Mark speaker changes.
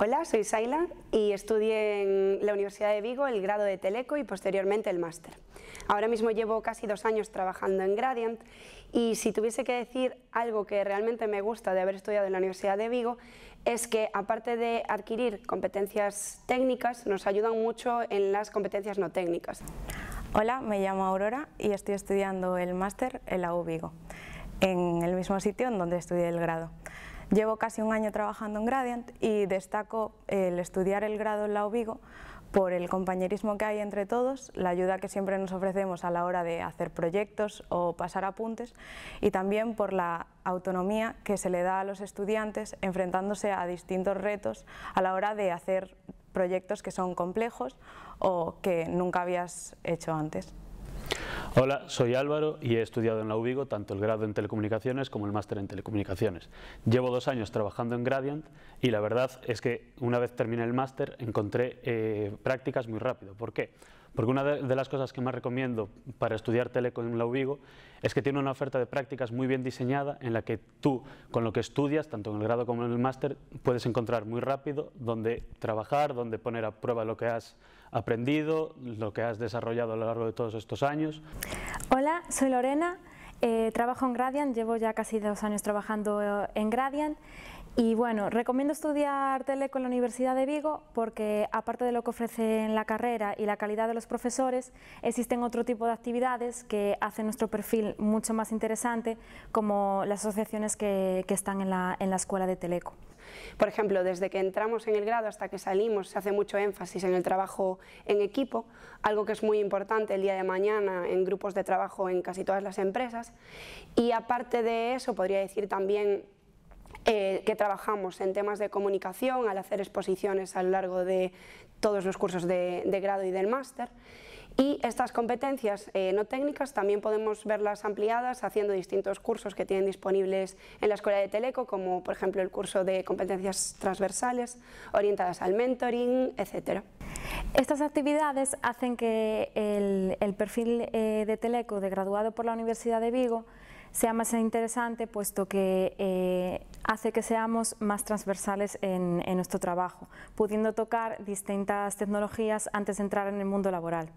Speaker 1: Hola, soy Saila y
Speaker 2: estudié en la Universidad de Vigo el grado de Teleco y posteriormente el máster. Ahora mismo llevo casi dos años trabajando en Gradient y si tuviese que decir algo que realmente me gusta de haber estudiado en la Universidad de Vigo es que aparte de adquirir competencias técnicas nos ayudan mucho en las competencias no técnicas.
Speaker 3: Hola, me llamo Aurora y estoy estudiando el máster en la U Vigo, en el mismo sitio en donde estudié el grado. Llevo casi un año trabajando en Gradient y destaco el estudiar el grado en la Ovigo por el compañerismo que hay entre todos, la ayuda que siempre nos ofrecemos a la hora de hacer proyectos o pasar apuntes y también por la autonomía que se le da a los estudiantes enfrentándose a distintos retos a la hora de hacer proyectos que son complejos o que nunca habías hecho antes.
Speaker 1: Hola, soy Álvaro y he estudiado en la UBIGO tanto el grado en telecomunicaciones como el máster en telecomunicaciones. Llevo dos años trabajando en Gradient y la verdad es que una vez terminé el máster encontré eh, prácticas muy rápido. ¿Por qué? Porque una de las cosas que más recomiendo para estudiar telecom en la UBIGO es que tiene una oferta de prácticas muy bien diseñada en la que tú, con lo que estudias, tanto en el grado como en el máster, puedes encontrar muy rápido dónde trabajar, dónde poner a prueba lo que has aprendido, lo que has desarrollado a lo largo de todos estos años.
Speaker 4: Hola, soy Lorena. Eh, trabajo en Gradient, llevo ya casi dos años trabajando eh, en Gradient y bueno, recomiendo estudiar Teleco en la Universidad de Vigo porque aparte de lo que ofrece en la carrera y la calidad de los profesores, existen otro tipo de actividades que hacen nuestro perfil mucho más interesante, como las asociaciones que, están en la escuela de Teleco.
Speaker 2: Por ejemplo, desde que entramos en el grado hasta que salimos se hace mucho énfasis en el trabajo en equipo, algo que es muy importante el día de mañana en grupos de trabajo en casi todas las empresas. Y aparte de eso, podría decir también eh, que trabajamos en temas de comunicación al hacer exposiciones a lo largo de todos los cursos de, grado y del máster. Y estas competencias eh, no técnicas también podemos verlas ampliadas haciendo distintos cursos que tienen disponibles en la Escuela de Teleco, como por ejemplo el curso de competencias transversales orientadas al mentoring, etc.
Speaker 4: Estas actividades hacen que el, perfil eh, de Teleco de graduado por la Universidad de Vigo sea más interesante puesto que eh, hace que seamos más transversales en nuestro trabajo, pudiendo tocar
Speaker 1: distintas tecnologías antes de entrar en el mundo laboral.